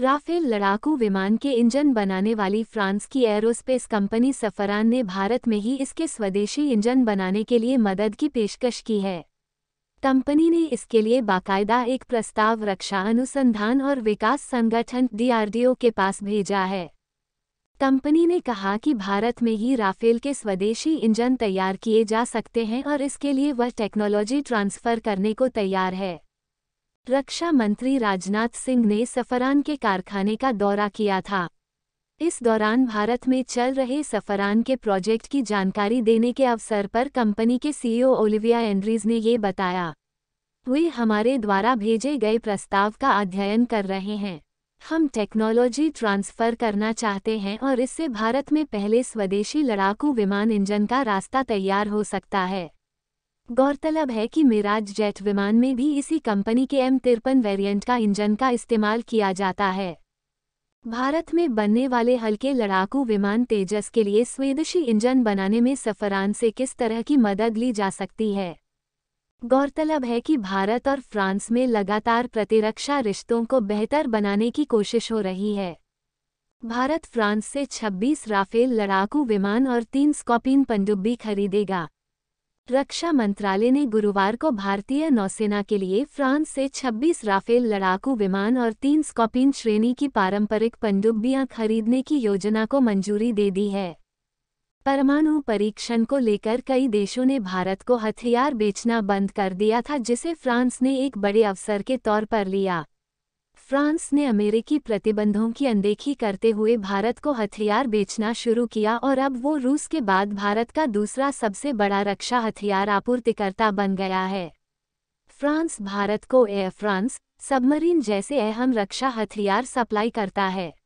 Rafale लड़ाकू विमान के इंजन बनाने वाली फ्रांस की एरोस्पेस कंपनी सफरान ने भारत में ही इसके स्वदेशी इंजन बनाने के लिए मदद की पेशकश की है कंपनी ने इसके लिए बाकायदा एक प्रस्ताव रक्षा अनुसंधान और विकास संगठन डीआरडीओ के पास भेजा है कंपनी ने कहा कि भारत में ही राफेल के स्वदेशी इंजन तैयार किए जा सकते हैं और इसके लिए वह टेक्नोलॉजी ट्रांसफ़र करने को तैयार है रक्षा मंत्री राजनाथ सिंह ने सफरान के कारखाने का दौरा किया था इस दौरान भारत में चल रहे सफरान के प्रोजेक्ट की जानकारी देने के अवसर पर कंपनी के सीईओ ओलिविया एंड्रीज ने ये बताया वे हमारे द्वारा भेजे गए प्रस्ताव का अध्ययन कर रहे हैं हम टेक्नोलॉजी ट्रांसफ़र करना चाहते हैं और इससे भारत में पहले स्वदेशी लड़ाकू विमान इंजन का रास्ता तैयार हो सकता है गौरतलब है कि मिराज जेट विमान में भी इसी कंपनी के एम तिरपन वेरियंट का इंजन का इस्तेमाल किया जाता है भारत में बनने वाले हल्के लड़ाकू विमान तेजस के लिए स्वेदशी इंजन बनाने में सफरान से किस तरह की मदद ली जा सकती है गौरतलब है कि भारत और फ्रांस में लगातार प्रतिरक्षा रिश्तों को बेहतर बनाने की कोशिश हो रही है भारत फ्रांस से 26 राफेल लड़ाकू विमान और तीन स्कॉपिन पनडुब्बी खरीदेगा रक्षा मंत्रालय ने गुरुवार को भारतीय नौसेना के लिए फ्रांस से 26 राफेल लड़ाकू विमान और तीन स्कॉपिन श्रेणी की पारंपरिक पनडुब्बियां खरीदने की योजना को मंजूरी दे दी है परमाणु परीक्षण को लेकर कई देशों ने भारत को हथियार बेचना बंद कर दिया था जिसे फ्रांस ने एक बड़े अवसर के तौर पर लिया फ्रांस ने अमेरिकी प्रतिबंधों की अनदेखी करते हुए भारत को हथियार बेचना शुरू किया और अब वो रूस के बाद भारत का दूसरा सबसे बड़ा रक्षा हथियार आपूर्तिकर्ता बन गया है फ्रांस भारत को एयर फ्रांस सबमरीन जैसे अहम रक्षा हथियार सप्लाई करता है